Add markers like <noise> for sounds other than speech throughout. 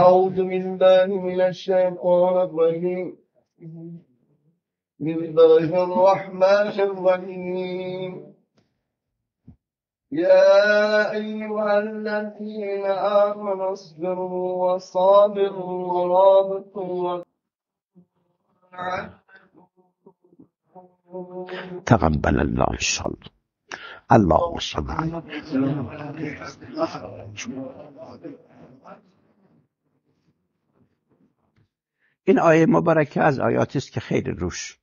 أعوذ بالله من الشيطان الرجيم بسم الله الرحمن الرحيم يا أيها الذين آمنوا اصبروا وصابروا ورابطوا تقبل الله الصلاة اللهم صل على محمد این آیه مبارکه از آیاتی است که خیلی روش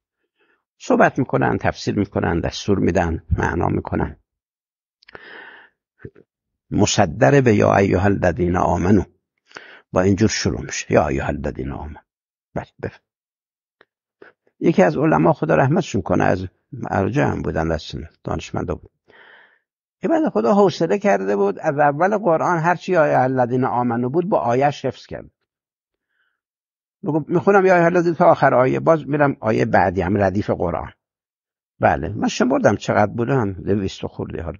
صحبت میکنن تفسیر میکنن دستور میدن معنا میکنن مصدر به یا ایها الذین آمنو با اینجور شروع میشه یا ایها الذین آمنو بله، یکی از علما خدا رحمتشون کنه از مرجع هم بودن از دانشمند بود بعد خدا حوصله کرده بود از اول قرآن هرچی آیه الذین آمنو بود با آیه حفظ کرد میخونم یه آیه تا آخر آیه باز میرم آیه بعدی هم ردیف قرآن بله من شمردم چقدر بوده هم دویست خورده حالا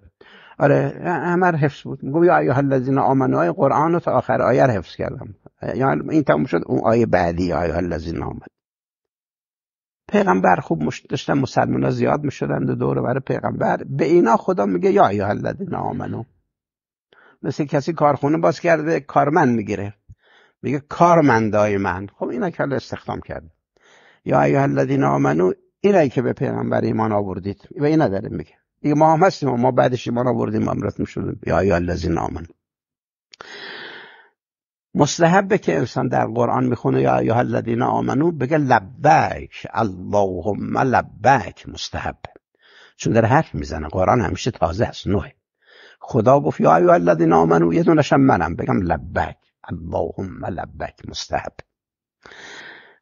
آره همه حفظ بود میگو یا آیه الذین آمنو آیه قرآن رو تا آخر آیه رو حفظ کردم یعنی این تموم شد اون آیه بعدی یا ایها الذین آمد پیغمبر خوب مش... داشتن مسلمان ها زیاد میشدن دو و دور برای پیغمبر به اینا خدا میگه یا آیه الذین آمنو مثل کسی کارخونه باز کرده کارمند میگیره میگه کارمندای من خب اینا که استخدام کرد یا ایها الذین آمنو اینا که به پیغمبر ایمان آوردید و اینا داره میگه دیگه ما هم هستیم ما بعدش ایمان آوردیم امرت شدیم یا ایها الذین آمنو مستحبه که انسان در قرآن میخونه یا ایها الذین آمنو بگه لبک اللهم لبک مستحبه چون داره حرف میزنه قرآن همیشه تازه است نوه خدا گفت یا ایها الذین آمنو یه منم بگم لبک خب، اللهم لبک مستحب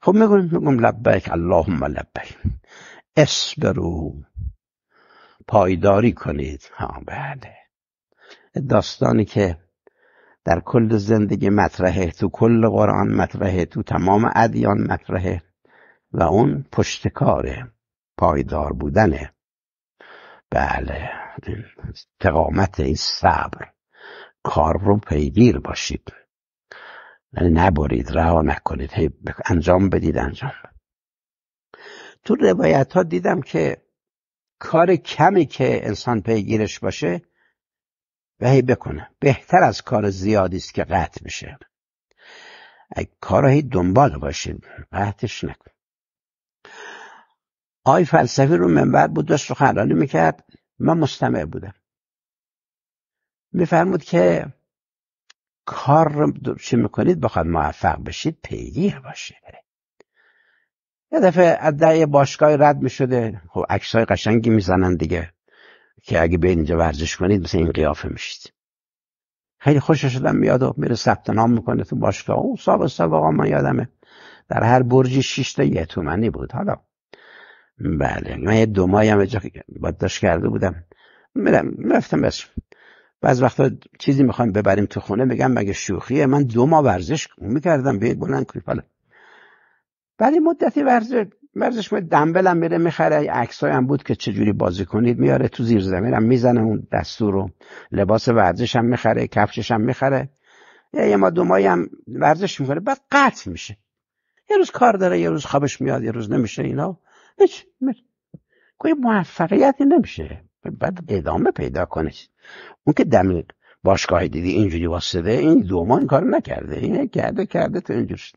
خب میگم لبک اللهم لبک اسبرو پایداری کنید ها بله داستانی که در کل زندگی مطرحه تو کل قرآن مطرحه تو تمام ادیان مطرحه و اون پشتکاره پایدار بودنه بله تقامت این صبر کار رو پیگیر باشید ولی نبرید رها نکنید هی انجام بدید انجام تو روایت ها دیدم که کار کمی که انسان پیگیرش باشه و هی بکنه بهتر از کار زیادی است که قطع میشه کار هی دنبال باشید قطعش نکن آی فلسفی رو منبر بود داشت سخنرانی میکرد من مستمع بودم میفرمود که کار رو چی میکنید بخواد موفق بشید پیگیر باشه یه دفعه از در باشگاه رد میشده خب عکس های قشنگی میزنن دیگه که اگه به اینجا ورزش کنید مثل این قیافه میشید خیلی خوش شدم میاد و میره ثبت نام میکنه تو باشگاه او سابق سابق من یادمه در هر برجی شیشتا یه تومنی بود حالا بله من یه دو ماهی هم داشت کرده بودم میرم رفتم بس بعض وقتا چیزی میخوایم ببریم تو خونه میگم مگه شوخیه من دو ماه ورزش میکردم به بلند کنی فلان بعد مدتی ورزش ورزش می هم میره میخره عکسای هم بود که چجوری بازی کنید میاره تو زیر زمینم میزنه اون دستور رو لباس ورزش هم میخره کفشش هم میخره یه ما دو ماهی هم ورزش میکنه بعد قطع میشه یه روز کار داره یه روز خوابش میاد یه روز نمیشه اینا هیچ کوئی موفقیتی نمیشه بعد ادامه پیدا کنه اون که دم باشگاهی دیدی اینجوری واسده این دومان کار نکرده این کرده کرده تو اینجور شد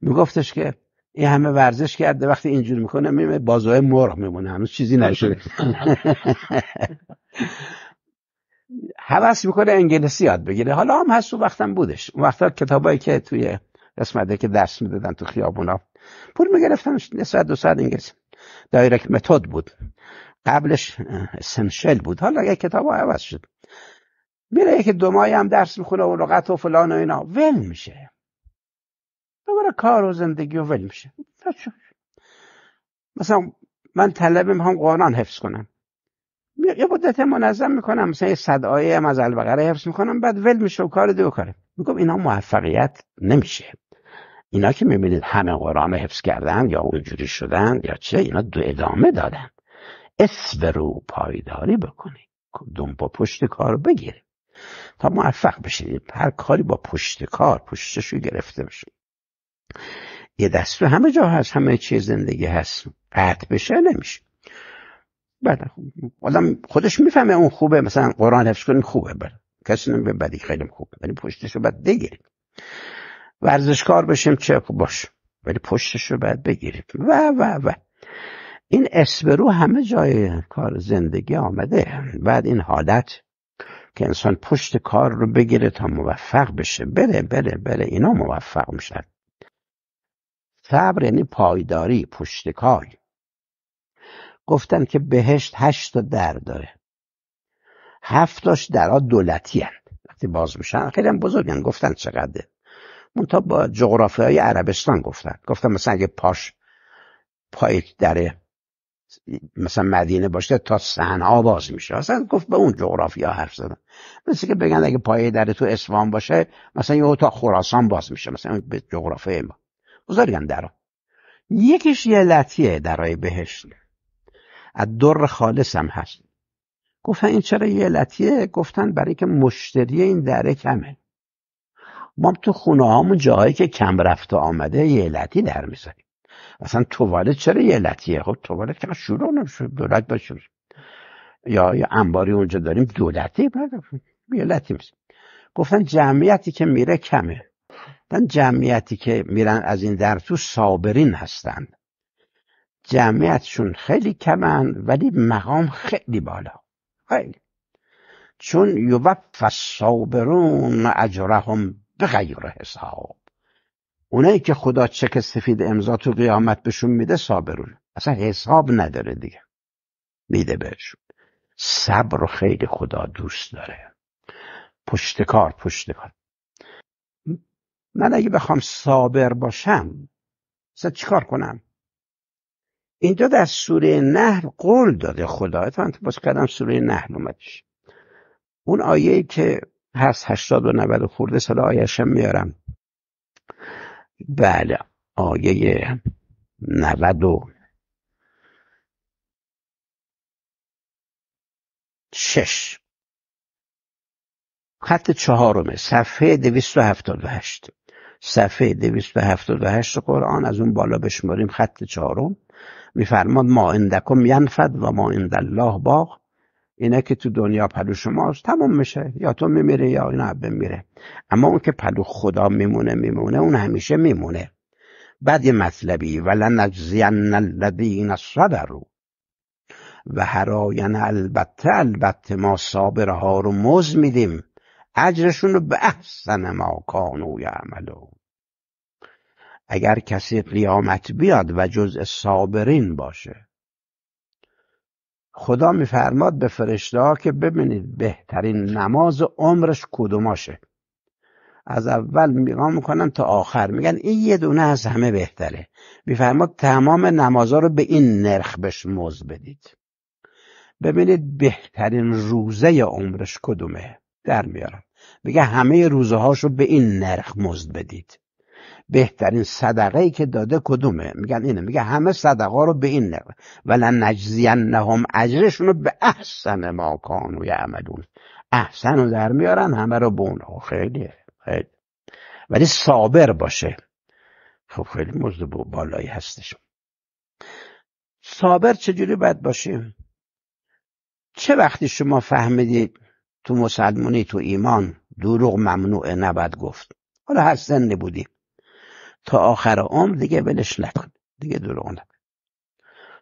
میگفتش که این همه ورزش کرده وقتی اینجور میکنه میمه بازوهای مرغ میمونه هنوز چیزی آره. نشده حوض میکنه انگلیسی یاد بگیره حالا هم هست و وقتم بودش اون وقتا کتابایی که توی قسمت که درس میدادن تو خیابونا پول میگرفتن نصف دو ساعت انگلیسی دایرکت متد بود قبلش سنشل بود حالا یه کتاب ها عوض شد میره یکی دو ماهی هم درس میخونه و لغت و فلان و اینا ول میشه دوباره کار و زندگی و ول میشه مثلا من طلبه هم قرآن حفظ کنم یه مدت منظم میکنم مثلا یه صد آیه هم از البقره حفظ میکنم بعد ول میشه و کار دو کاره میگم اینا موفقیت نمیشه اینا که میبینید همه قرآن حفظ کردن یا اونجوری شدن یا چه اینا دو ادامه دادن اسم رو پایداری بکنی کدوم با پشت کار بگیریم تا موفق بشیم هر کاری با پشت کار پشتش رو گرفته بشیم یه دست همه جا هست همه چیز زندگی هست قطع بشه نمیشه بله آدم خودش میفهمه اون خوبه مثلا قرآن حفظ کنیم خوبه بره کسی نمیگه بدی خیلی خوبه ولی پشتش رو باید بگیریم ورزشکار بشیم چه خب باشه ولی پشتش رو باید بگیریم و و و این اسبرو همه جای کار زندگی آمده بعد این حالت که انسان پشت کار رو بگیره تا موفق بشه بره بره بره اینا موفق میشن صبر یعنی پایداری پشت کار گفتن که بهشت هشت تا در داره هفتاش درها دولتی هست. وقتی باز میشن خیلی هم بزرگن گفتن چقدر منتها با جغرافی های عربستان گفتن گفتن مثلا اگه پاش پای دره مثلا مدینه باشه تا سنا باز میشه اصلا گفت به اون جغرافیا حرف زدن مثل که بگن اگه پایه در تو اسفان باشه مثلا یه تا خراسان باز میشه مثلا به جغرافیای ما بزرگن درا یکیش یه لطیه درای بهشت از در خالص هم هست گفتن این چرا یه لطیه گفتن برای که مشتری این دره کمه ما تو خونه هامون جاهایی که کم رفته آمده یه لطی در میزنیم اصلا توالت چرا یه لطیه خب توالت که شروع نمیشه دولت باشه یا یه انباری اونجا داریم دولتی خب، یه لتی میشه گفتن جمعیتی که میره کمه گفتن جمعیتی که میرن از این در تو صابرین هستند جمعیتشون خیلی کمن ولی مقام خیلی بالا خیلی چون یوب فصابرون اجرهم بغیر حساب اونایی که خدا چک سفید امضا تو قیامت بهشون میده صابرون اصلا حساب نداره دیگه میده بهشون صبر رو خیلی خدا دوست داره پشتکار پشتکار من اگه بخوام صابر باشم اصلا چیکار کنم اینجا در سوره نحل قول داده خدا اتفاقا باز کردم سوره نحل اومدش اون آیه که هست هشتاد و نود و خورده سال آیشم میارم بله آیه 90 و شش خط چهارم صفحه 278 صفحه 278 قرآن از اون بالا بشماریم خط چهارم میفرماد ما اندکم ینفد و ما اند الله باغ اینه که تو دنیا پلو شماست تموم میشه یا تو میمیره یا نه بمیره اما اون که پلو خدا میمونه میمونه اون همیشه میمونه بعد یه مطلبی ولنجزین الذین صبروا و هراین البته البته ما صابرها رو مز میدیم اجرشون رو به احسن ما کانو یعملون اگر کسی قیامت بیاد و جز صابرین باشه خدا میفرماد به فرشته که ببینید بهترین نماز عمرش کدوماشه از اول میگم میکنن تا آخر میگن این یه دونه از همه بهتره میفرماد تمام نمازا رو به این نرخ موز بدید ببینید بهترین روزه عمرش کدومه در میارم میگه همه روزه هاشو به این نرخ مزد بدید بهترین صدقه ای که داده کدومه میگن اینه میگه همه صدقه رو به این نقل ولن نهم اجرشون رو به احسن ما و یعملون احسن رو در میارن همه رو به اونها خب خیلی خیلی ولی صابر باشه خب خیلی مزد بالایی هستش صابر چجوری باید باشیم چه وقتی شما فهمیدید تو مسلمانی تو ایمان دروغ ممنوع نباید گفت حالا هر سنی بودی تا آخر عمر دیگه ولش نکن دیگه دروغ نکن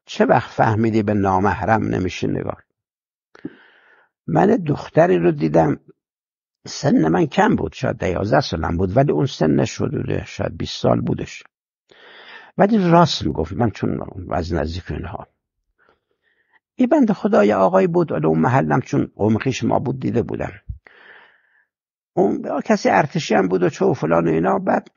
چه وقت فهمیدی به نامحرم نمیشه نگاه من دختری رو دیدم سن من کم بود شاید دیازه سالم بود ولی اون سن نشده شاید 20 سال بودش ولی راست میگفت من چون از نزدیک اینها این بند خدای آقای بود اون محلم چون عمقیش ما بود دیده بودم اون کسی ارتشی هم بود و چه و فلان و اینا بعد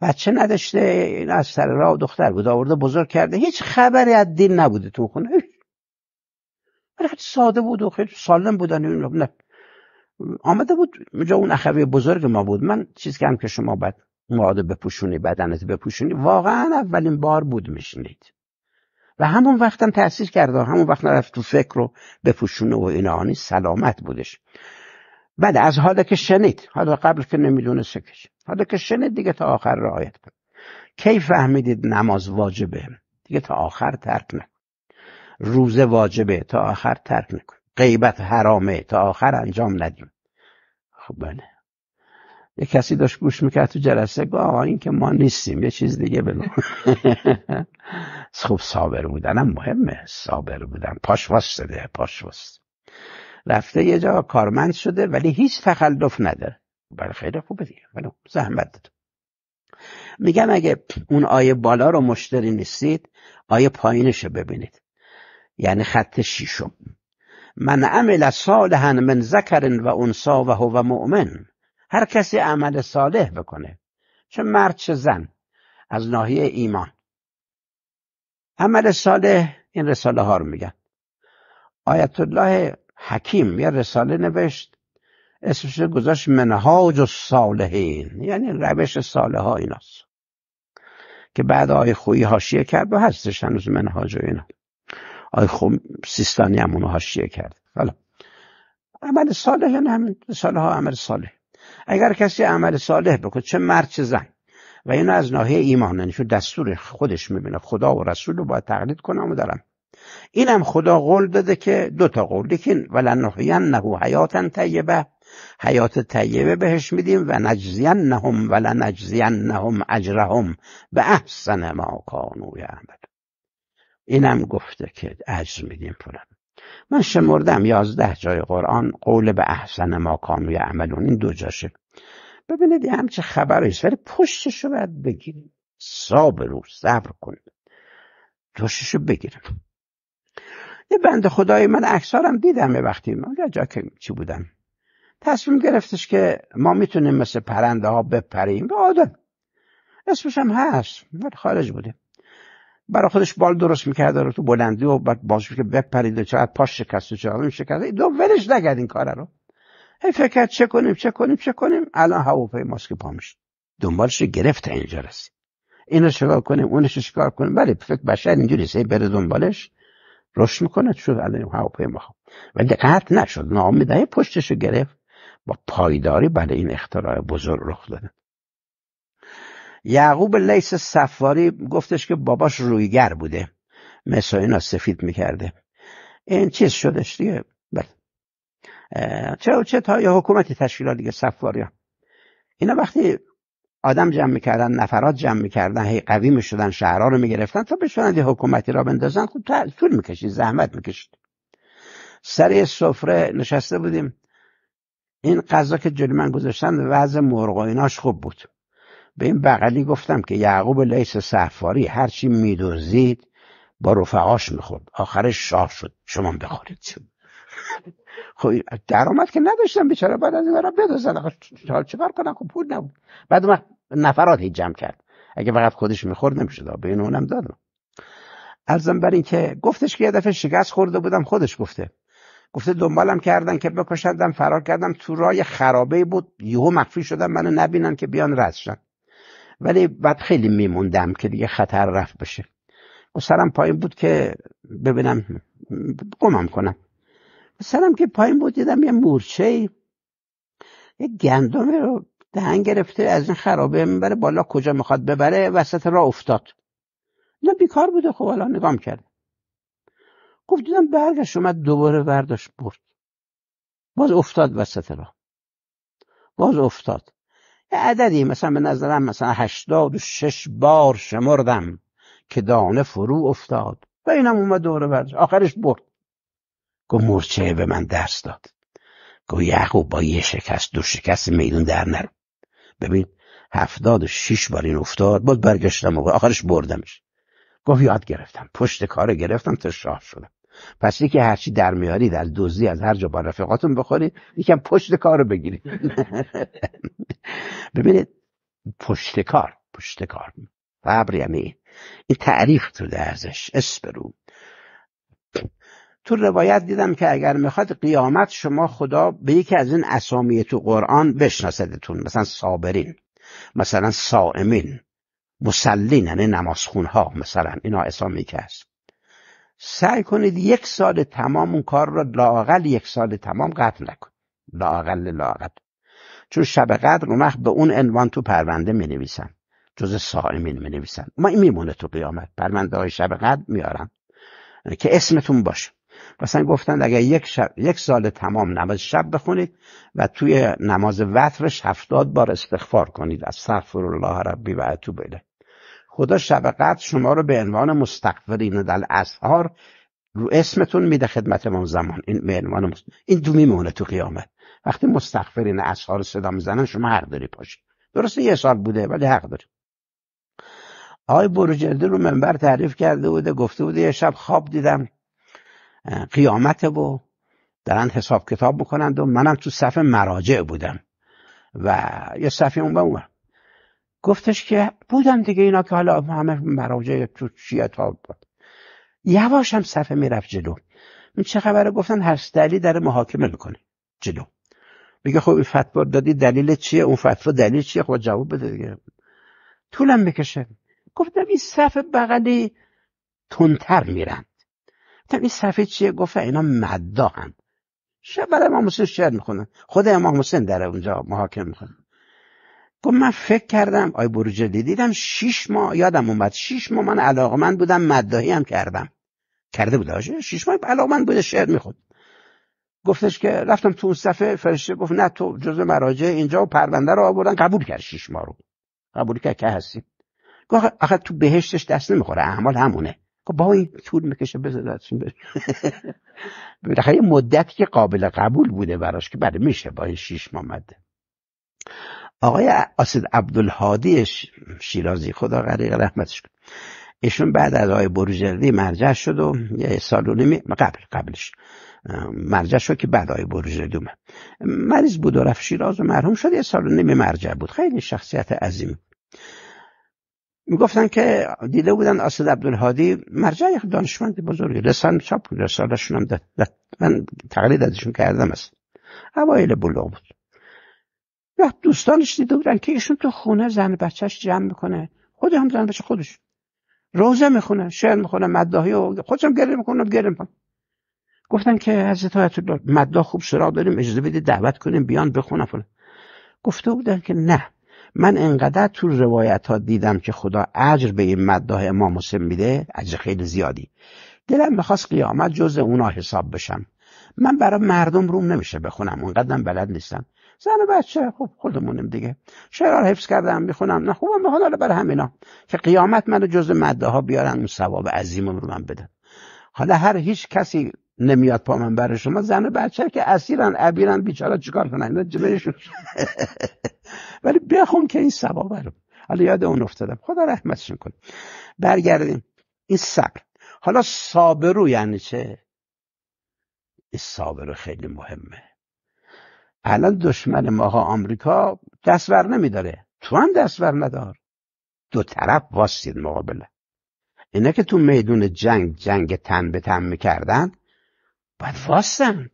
بچه نداشته این از سر راه دختر بود آورده بزرگ کرده هیچ خبری از دین نبوده تو خونه ولی خیلی ساده بود و خیلی سالم بودن نه. آمده بود اونجا اون اخوی بزرگ ما بود من چیز هم که شما باید مواد بپوشونی بدنت بپوشونی واقعا اولین بار بود میشنید و همون وقتم تاثیر کرده همون وقت رفت تو فکر رو بپوشونه و اینانی سلامت بودش بعد از حالا که شنید حالا قبل که نمیدونه سکش حالا که شنید دیگه تا آخر رعایت کن کی فهمیدید نماز واجبه دیگه تا آخر ترک نکن روزه واجبه تا آخر ترک نکن غیبت حرامه تا آخر انجام ندیم خب بله یه کسی داشت گوش میکرد تو جلسه گفت آقا این که ما نیستیم یه چیز دیگه بگو <laughs> خب صابر بودنم مهمه صابر بودن پاش واسده پاش واسده رفته یه جا کارمند شده ولی هیچ تخلف نداره برای خیلی خوبه دیگه ولی خب، زحمت داد میگم اگه اون آیه بالا رو مشتری نیستید آیه پایینش رو ببینید یعنی خط شیشم من عمل صالحا من ذکرن و انسا و هو مؤمن هر کسی عمل صالح بکنه چه مرد چه زن از ناحیه ایمان عمل صالح این رساله ها رو میگن آیت الله حکیم یه رساله نوشت اسمش گذاشت منهاج و صالحین یعنی روش صالح ها ایناست که بعد آی خویی هاشیه کرد و هستش هنوز منهاج و اینا آی خو سیستانی هم اونو هاشیه کرد حالا عمل صالح یعنی همین صالح ها عمل صالح اگر کسی عمل صالح بکنه چه مرد چه زن و اینو از ناحیه ایمان نشو یعنی دستور خودش میبینه خدا و رسول رو باید تقلید کنم و دارم اینم خدا قول داده که دو تا قول ولن ولنحین نهو حیاتن طیبه حیات طیبه بهش میدیم و نجزینهم و لنجزینهم اجرهم به احسن ما کانو یعمل اینم گفته که اجر میدیم پولم من شمردم یازده جای قرآن قول به احسن ما کانو یعملون این دو جاشه ببینید یه همچه خبری ولی پشتش رو باید بگیریم صبر رو صبر کنید پشتشو رو بگیریم یه بند خدای من اکثارم دیدم یه وقتی من جا که چی بودم تصمیم گرفتش که ما میتونیم مثل پرنده ها بپریم به آدم اسمش هم هست ولی خارج بوده برای خودش بال درست میکرده رو تو بلندی و بعد بازش که بپرید و چقدر پاش شکست و چقدر شکست دو ولش نگرد این کار رو هی فکر چه کنیم چه کنیم چه کنیم الان هواپی ماسکی پا میشه دنبالش گرفت اینجا رسید اینو چیکار کنیم اونش شکار کنیم بله، فکر بشر اینجوری سه بره دنبالش رشد میکنه شد الان ما و دقت نشد نامیده پشتش رو گرفت با پایداری برای بله این اختراع بزرگ رخ داده. یعقوب لیس سفاری گفتش که باباش رویگر بوده مثل اینا سفید میکرده این چیز شدش دیگه بله چه و چه تا یه حکومتی تشکیل دیگه سفاری ها. اینا وقتی آدم جمع میکردن نفرات جمع میکردن هی قوی میشدن شهرها رو میگرفتن تا بشونن یه حکومتی را بندازن خب طول میکشید زحمت میکشید سر سفره نشسته بودیم این قضا که جلوی من گذاشتن وضع مرغ خوب بود به این بغلی گفتم که یعقوب لیس سفاری هرچی میدوزید با رفقاش میخورد آخرش شاه شد شما بخورید خب درآمد که نداشتم بیچاره بعد از این برم بدوزن حالا چه کنم خب پول نبود بعد اومد نفرات هی جمع کرد اگه فقط خودش میخورد نمیشد به این اونم دادم ارزم بر این که گفتش که یه دفعه شکست خورده بودم خودش گفته گفته دنبالم کردن که بکشندم فرار کردم تو رای خرابه بود یهو مخفی شدم منو نبینن که بیان رد ولی بعد خیلی میموندم که دیگه خطر رفت بشه و خب سرم پایین بود که ببینم گمم کنم سرم که پایین بود دیدم یه مورچه یه گندم رو دهن گرفته از این خرابه میبره بالا کجا میخواد ببره وسط را افتاد نه بیکار بوده خب حالا نگام کرد گفت دیدم برگشت اومد دوباره برداشت برد باز افتاد وسط را باز افتاد یه عددی مثلا به نظرم مثلا هشتاد و شش بار شمردم که دانه فرو افتاد و اینم اومد دوباره برداشت آخرش برد گفت مرچه به من درس داد گفت یعقوب با یه شکست دو شکست میدون در نرو ببین هفتاد و شیش بار این افتاد باز برگشتم و آخرش بردمش گفت یاد گرفتم پشت کار گرفتم تا شاه شدم پس یکی هرچی در میاری در دوزی از هر جا با رفیقاتون بخورید یکم پشت کار رو بگیرید <laughs> ببینید پشت کار پشت کار فبر یعنی این تعریف تو ازش اسبرو رو تو روایت دیدم که اگر میخواد قیامت شما خدا به یکی از این اسامی تو قرآن بشناسدتون مثلا صابرین مثلا صائمین مسلین یعنی نمازخونها مثلا اینا اسامی که هست سعی کنید یک سال تمام اون کار را لاقل یک سال تمام قطع نکنید لاقل لاقل چون شب قدر اون به اون عنوان تو پرونده می نویسن جز سائمین می نویسن ما این میمونه تو قیامت پرونده های شب قدر میارم که اسمتون باشه مثلا گفتن اگر یک, شب، یک سال تمام نماز شب بخونید و توی نماز وطرش هفتاد بار استغفار کنید از سفر الله ربی و تو الیه خدا شب قدر شما رو به عنوان مستقفرین در اصحار رو اسمتون میده خدمت من زمان این به مست... این دو میمونه تو قیامت وقتی مستقفرین اصحار صدا میزنن شما حق داری پاشی درسته یه سال بوده ولی حق داری آقای بروجرده رو منبر تعریف کرده بوده گفته بوده یه شب خواب دیدم قیامت و دارن حساب کتاب میکنند و منم تو صف مراجع بودم و یه صفحه اون بود گفتش که بودم دیگه اینا که حالا همه مراجع تو چیه تا یواش هم صفحه میرفت جلو چه خبره گفتن هر دلیل داره محاکمه میکنه جلو میگه خب این فتوا دادی دلیل چیه اون فتوا دلیل چیه خب جواب بده دیگه طولم بکشه گفتم این صفحه بغلی تندتر میرن گفتم این صفحه چیه گفت اینا هم شب برای امام حسین شعر میخونن خود امام حسین در اونجا محاکمه میکنه گفت خب من فکر کردم آی بروجلی دیدم شیش ماه یادم اومد شیش ماه من علاقه من بودم مدهی هم کردم کرده بود آجه شیش ماه علاقه من بوده شعر میخود گفتش که رفتم تو اون صفحه فرشته گفت نه تو جزء مراجع اینجا و پرونده رو آوردن قبول کرد شیش ماه رو قبول کرد که هستی گفت آخه تو بهشتش دست نمیخوره اعمال همونه با این طول میکشه بذار بالاخره یه مدتی که قابل قبول بوده براش که بله میشه با این شیش ماه مده آقای اسد عبدالحادی شیرازی خدا غریق رحمتش کن ایشون بعد از آقای بروجردی مرجع شد و یه سال و قبل قبلش مرجع شد که بعد آقای بروجردی اومد مریض بود و رفت شیراز و مرحوم شد یه سال و نمی مرجع بود خیلی شخصیت عظیم میگفتن که دیده بودن اسد عبدالهادی مرجع یک دانشمند بزرگی رسان چاپ رسالشون هم داد من تقلید ازشون کردم است اوایل بلوغ بود یا دوستانش دیده بودن که ایشون تو خونه زن بچهش جمع میکنه خود هم زن بچه خودش روزه میخونه شعر میخونه مدداهی و هم گریه میکنه گریه میکنه گفتن که از تو مدا خوب سراغ داریم اجازه بده دعوت کنیم بیان بخونه فلان گفته بودن که نه من انقدر تو روایت ها دیدم که خدا اجر به این مدداه امام حسین میده اجر خیلی زیادی دلم میخواست قیامت جز اونا حساب بشم من برای مردم روم نمیشه بخونم اونقدرم بلد نیستم زن و بچه خب خودمونیم دیگه شعرها حفظ کردم میخونم نه خوبم به حالا برای همینا که قیامت منو جز مده ها بیارن اون ثواب عظیم رو من بدن حالا هر هیچ کسی نمیاد پا من برای شما زن و بچه که اسیرن ابیرن بیچاره چیکار کنن اینا <laughs> ولی بخون که این ثواب رو حالا یاد اون افتادم خدا رحمتشون کنه برگردیم این صبر حالا صابرو یعنی چه این صابرو خیلی مهمه الان دشمن ماها آمریکا دستور ور نمیداره تو هم دستور ندار دو طرف واسید مقابله اینا که تو میدون جنگ جنگ تن به تن میکردن باید واسند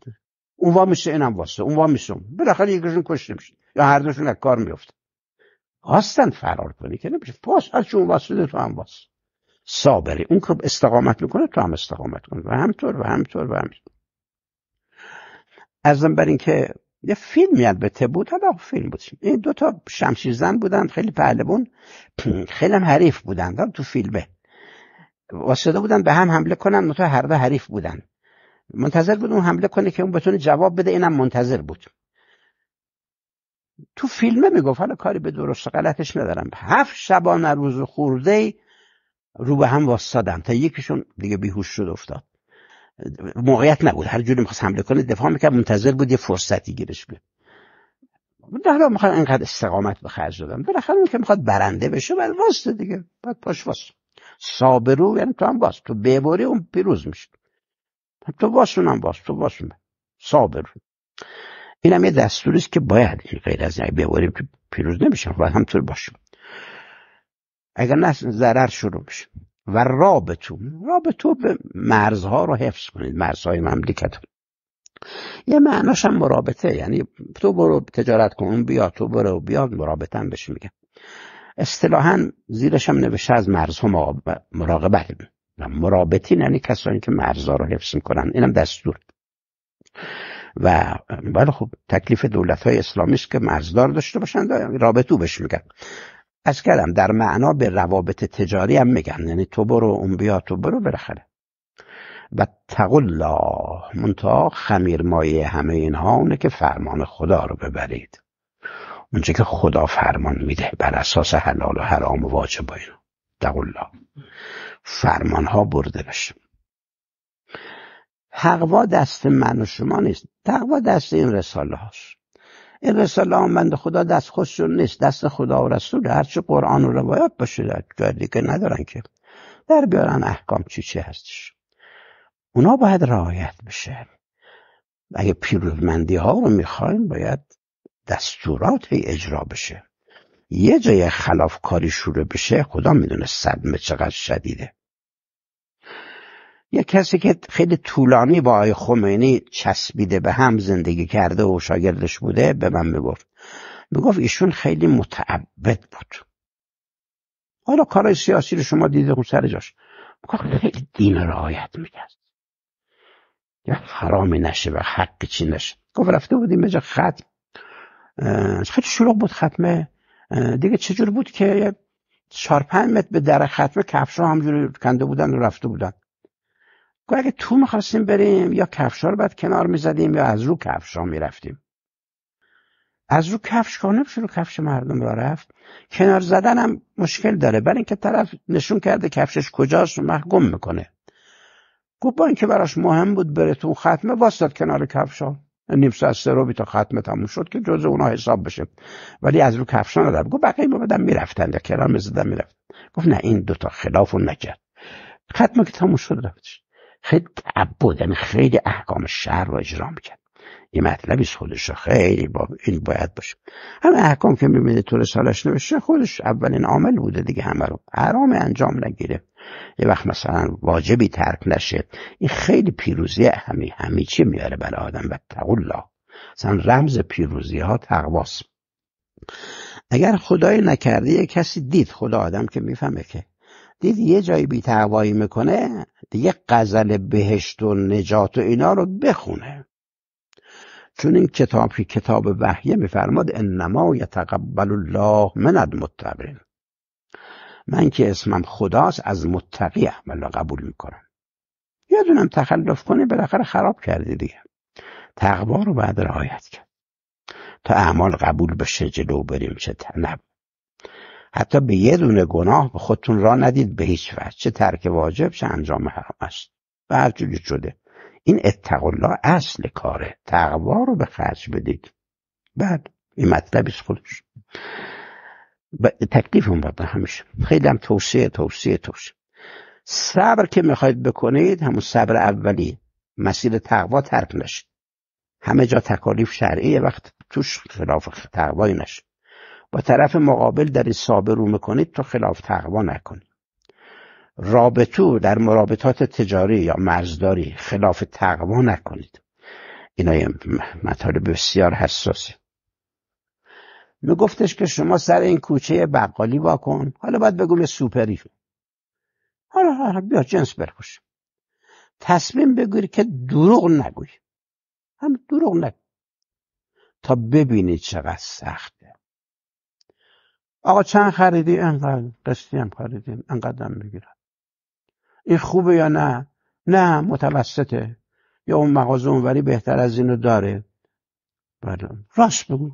اون وا میشه اینم واسه اون وا میشه بالاخره یکیشون کشته یا هر دوشون از کار میفته واسند فرار کنی که نمیشه پاس هرچون چون واسه تو هم واسه صابری اون که استقامت میکنه تو هم استقامت کن و همطور و همطور و همطور ازم بر اینکه یه فیلمی البته بود حالا فیلم بود این دوتا شمشیر زن بودن خیلی پهلوان <clears throat> خیلی هم حریف بودن تو فیلمه واسطه بودن به هم حمله کنن متو هر دو حریف بودن منتظر بود اون حمله کنه که اون بتونه جواب بده اینم منتظر بود تو فیلمه میگفت حالا کاری به درست غلطش ندارم هفت شبانه روز خورده رو به هم واسادن تا یکیشون دیگه بیهوش شد افتاد موقعیت نبود هر جوری میخواست حمله کنه دفاع میکرد منتظر بود یه فرصتی گیرش بیاد حالا میخواد اینقدر استقامت به خرج دادم بالاخره اون که میخواد برنده بشه بعد واسه دیگه بعد پاش واسه صابرو یعنی تو هم باز تو ببری اون پیروز میشه تو واسون هم باز تو واسه صابرو این هم یه دستوری که باید این غیر از اینکه ببریم پیروز نمیشه باید همطور باشه اگر نه ضرر شروع میشه و رابطو رابطو به مرزها رو حفظ کنید مرزهای مملکت یه معناش هم مرابطه یعنی تو برو تجارت کن اون بیا تو برو بیا مرابطه هم میگن اصطلاحا زیرش هم نوشته از مرزها مراقبت و مرابطین یعنی کسانی که مرزها رو حفظ میکنن اینم دستور و ولی بله خب تکلیف دولت های اسلامی است که مرزدار داشته باشن رابطو بشه میگن از کردم در معنا به روابط تجاری هم میگن یعنی تو برو اون بیا تو برو بالاخره و تقلا منتها خمیر مایه همه اینها اونه که فرمان خدا رو ببرید اونچه که خدا فرمان میده بر اساس حلال و حرام و واجب با اینا تقلا فرمان ها برده بشه تقوا دست من و شما نیست تقوا دست این رساله هاست این رساله آمند خدا دست خودشون نیست دست خدا و رسول هرچه قرآن و روایات باشه در جای دیگه ندارن که در بیارن احکام چی چی هستش اونا باید رعایت بشه اگه پیروزمندی ها رو میخوایم باید دستورات اجرا بشه یه جای خلافکاری شروع بشه خدا میدونه صدمه چقدر شدیده یا کسی که خیلی طولانی با آی خمینی چسبیده به هم زندگی کرده و شاگردش بوده به من میگفت میگفت ایشون خیلی متعبد بود حالا کارای سیاسی رو شما دیده اون سر جاش خیلی دین رعایت میکرد یا حرامی نشه و حق چی نشه گفت رفته بودیم بجا ختم خیلی شلوغ بود ختمه دیگه چجور بود که چهار پنج متر به در ختمه کفش همجوری کنده بودن و رفته بودن گویا اگه تو میخواستیم بریم یا کفشا رو باید کنار میزدیم یا از رو کفش کفشا میرفتیم از رو کفش رو شروع کفش مردم را رفت کنار زدن هم مشکل داره برای اینکه طرف نشون کرده کفشش کجاست و محکوم میکنه گفت با اینکه براش مهم بود بره تو ختمه واسداد کنار ها نیم ساعت سه رو تا ختمه تموم شد که جزء اونها حساب بشه ولی از رو کفشا ندارم گفت بقیه بدم میرفتن یا کنار میرفت گفت نه این دوتا خلاف نکرد ختمه که تموم شد رفتش خیلی تعبد یعنی خیلی احکام شهر رو اجرا میکرد یه مطلبی از خودش خیلی با این باید باشه همه احکام که میبینه تو رسالش نوشته خودش اولین عامل بوده دیگه همه رو حرام انجام نگیره یه وقت مثلا واجبی ترک نشه این خیلی پیروزی همی چی میاره برای آدم و الله مثلا رمز پیروزی ها تقواست اگر خدای نکرده یه کسی دید خدا آدم که میفهمه که دیدی یه جایی بیتقوایی میکنه دیگه غزل بهشت و نجات و اینا رو بخونه چون این کتاب که کتاب وحیه میفرماد انما تقبل الله من المتقین من که اسمم خداست از متقی عمل قبول میکنم یه دونم تخلف کنه بالاخره خراب کردی دیگه تقوا رو بعد رعایت کرد تا اعمال قبول بشه جلو بریم چه تنب حتی به یه دونه گناه به خودتون را ندید به هیچ وجه چه ترک واجب چه انجام حرام است و هر شده این اتق الله اصل کاره تقوا رو به خرج بدید بعد این مطلبی خودش تکلیف اون بابا همیشه خیلی هم توصیه توصیه توصیه صبر که میخواید بکنید همون صبر اولی مسیر تقوا ترک نشه همه جا تکالیف شرعی وقت توش خلاف تقوایی نشه با طرف مقابل در صابر رو میکنید تو خلاف تقوا نکنید رابطو در مرابطات تجاری یا مرزداری خلاف تقوا نکنید اینا یه مطالب بسیار حساسه میگفتش که شما سر این کوچه بقالی کن حالا باید بگم سوپری حالا حالا بیا جنس برخوش تصمیم بگیر که دروغ نگوی هم دروغ نگوی تا ببینید چقدر سخته آقا چند خریدی انقدر قسطی هم خریدیم انقدر هم بگیرم این خوبه یا نه نه متوسطه یا اون مغازه اونوری بهتر از اینو داره بله راست بگو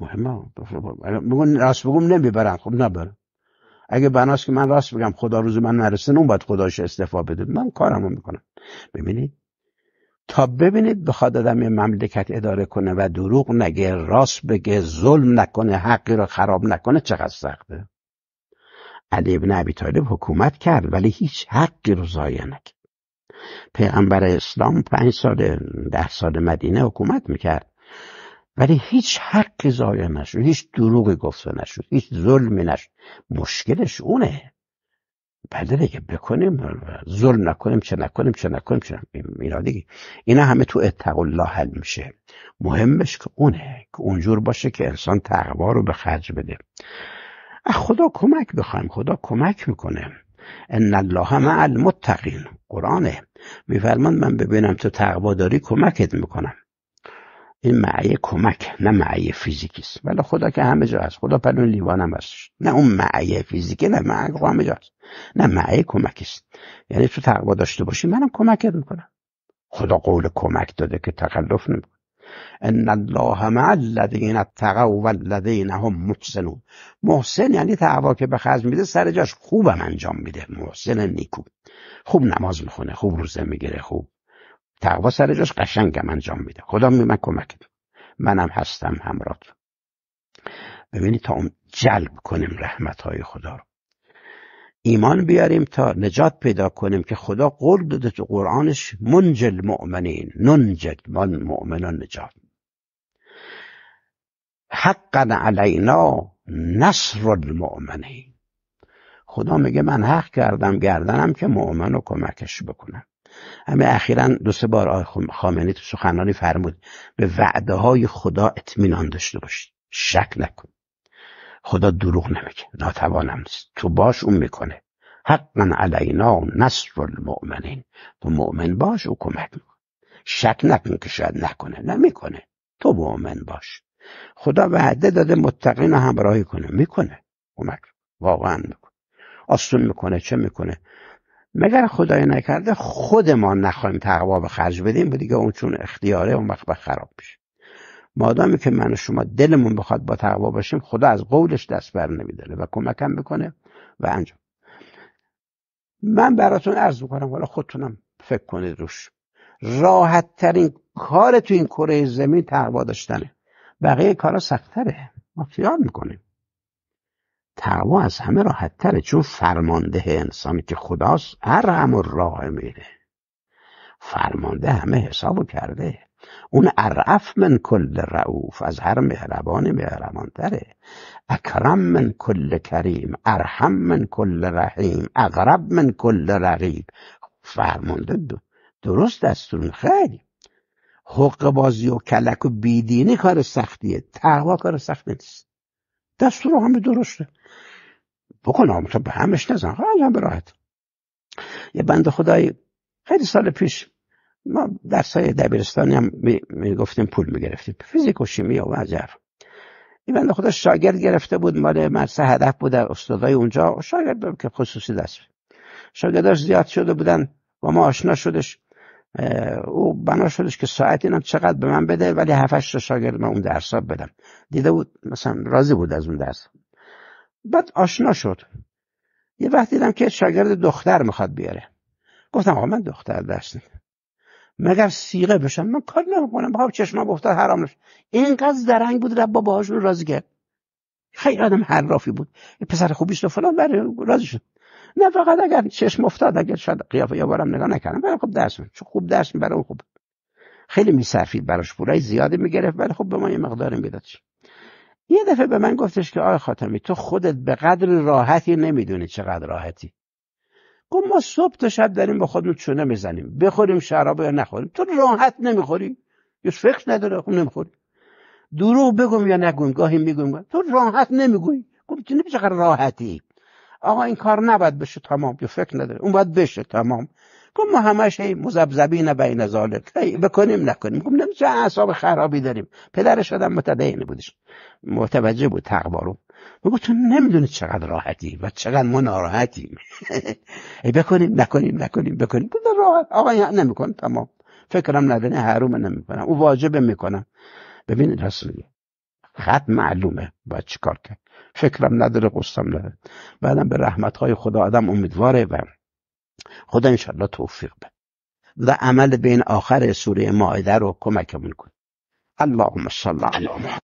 مهمه بگو راست بگو نمیبرم خب نبرم اگه بناست که من راست بگم خدا روز من نرسه اون باید خداش استفا بده من کارمو میکنم ببینید تا ببینید بخواد آدم مملکت اداره کنه و دروغ نگه راست بگه ظلم نکنه حقی رو خراب نکنه چقدر سخته علی ابن عبی طالب حکومت کرد ولی هیچ حقی رو ضایع نکرد پیغمبر اسلام پنج سال ده سال مدینه حکومت میکرد ولی هیچ حقی زایه نشد هیچ دروغی گفته نشد هیچ ظلمی نشد مشکلش اونه بله دیگه بکنیم ظلم نکنیم چه نکنیم چه نکنیم چه نکنیم اینا دیگه اینا همه تو اتق الله حل میشه مهمش که اونه که اونجور باشه که انسان تقوا رو به خرج بده خدا کمک بخوایم خدا کمک میکنه ان الله مع المتقین قرآنه میفرمان من ببینم تو تقوا داری کمکت میکنم این معی کمک نه معی فیزیکی است ولی خدا که همه جا هست خدا پلون لیوان هم نه اون معی فیزیکی نه معی همه جا هست نه معی کمک است یعنی تو تقوا داشته باشی منم کمکت میکنم خدا قول کمک داده که تخلف نمیکنه ان الله مع الذین اتقوا والذین هم محسنون محسن یعنی تقوا که به خرج میده سر جاش خوبم انجام میده محسن نیکو خوب نماز میخونه خوب روزه میگیره خوب تقوا سر جاش قشنگم انجام میده خدا می من کمک منم هستم همرات ببینید تا اون جلب کنیم رحمت های خدا رو ایمان بیاریم تا نجات پیدا کنیم که خدا قول داده تو قرآنش منجل مؤمنین ننجد من مؤمنان نجات حقا علینا نصر المؤمنین خدا میگه من حق کردم گردنم که مؤمن رو کمکش بکنم همه اخیرا دو سه بار آقای خامنه‌ای تو سخنرانی فرمود به وعده های خدا اطمینان داشته باشید شک نکن خدا دروغ نمیگه ناتوانم نیست تو باش اون میکنه حقا علینا نصر المؤمنین تو مؤمن باش او کمک میکنه شک نکن که شاید نکنه نمیکنه تو مؤمن باش خدا وعده داده متقین رو همراهی کنه میکنه کمک واقعا میکنه آسون میکنه چه میکنه مگر خدای نکرده خودمان نخواهیم تقوا به خرج بدیم و دیگه اون چون اختیاره اون وقت خراب میشه مادامی که من و شما دلمون بخواد با تقوا باشیم خدا از قولش دست بر نمیداره و کمکم میکنه و انجام من براتون عرض میکنم حالا خودتونم فکر کنید روش راحت ترین کار تو این کره زمین تقوا داشتنه بقیه کارا سختره ما خیال میکنیم تقوا از همه راحت تره چون فرمانده انسانی که خداست ارحم راه میره فرمانده همه حسابو کرده اون ارعف من کل رعوف از هر مهربانی مهربان تره اکرم من کل کریم ارحم من کل رحیم اغرب من کل رقیب فرمانده درست دستون خیلی حق بازی و کلک و بیدینی کار سختیه تقوا کار سخت نیست دستور همه درسته بکن تا به همش نزن خیلی هم براحت یه بند خدایی خیلی سال پیش ما درس های دبیرستانی هم می, پول می گرفتیم فیزیک و شیمی و عجب این بند خدا شاگرد گرفته بود مال مرسه هدف بود در استادای اونجا شاگرد که خصوصی دست شاگرداش زیاد شده بودن و ما آشنا شدش او بنا شدش که ساعت اینم چقدر به من بده ولی هفتش تا شاگرد من اون درس بدم دیده بود مثلا راضی بود از اون درس بعد آشنا شد یه وقت دیدم که شاگرد دختر میخواد بیاره گفتم آقا من دختر دستم مگر سیغه بشم من کار نمیکنم بخواب چشما بفتاد حرام نشد اینقدر درنگ بود رب باهاشون راضی کرد خیلی آدم حرافی بود پسر خوبیست و فلان برای راضی شد نه فقط اگر چشم افتاد اگر شاید قیافه یا بارم نگاه نکردم برای خوب درس من چون خوب درس برای اون خوب خیلی میصرفید براش پولای زیادی میگرفت ولی خب به ما یه مقدار میدادش یه دفعه به من گفتش که آی خاتمی تو خودت به قدر راحتی نمیدونی چقدر راحتی گفت ما صبح تا شب داریم با خودمون چونه میزنیم بخوریم شراب یا نخوریم تو راحت نمیخوری یه فکر نداره خب نمیخوری دروغ بگم یا نگم گاهی میگم تو راحت نمیگویی گفت چقدر راحتی آقا این کار نباید بشه تمام یه فکر نداره اون باید بشه تمام گفت ما همش مزبزبین بین ذالک بکنیم نکنیم گفت نمیدونم چه اعصاب خرابی داریم پدرش آدم متدین بودش متوجه بود تقوا رو گفت تو نمیدونی چقدر راحتی و چقدر ما ناراحتیم <laughs> بکنیم نکنیم نکنیم بکنیم بود راحت آقا یعنی نمیکن تمام فکرم نداره حروم نمیکنم او واجبه میکنم ببین رسولی خط معلومه باید چیکار کرد فکرم نداره قصتم نداره بعدم به رحمت های خدا آدم امیدواره و خدا انشالله توفیق به و عمل بین این آخر سوره مائده رو کمکمون کن اللهم صل علی محمد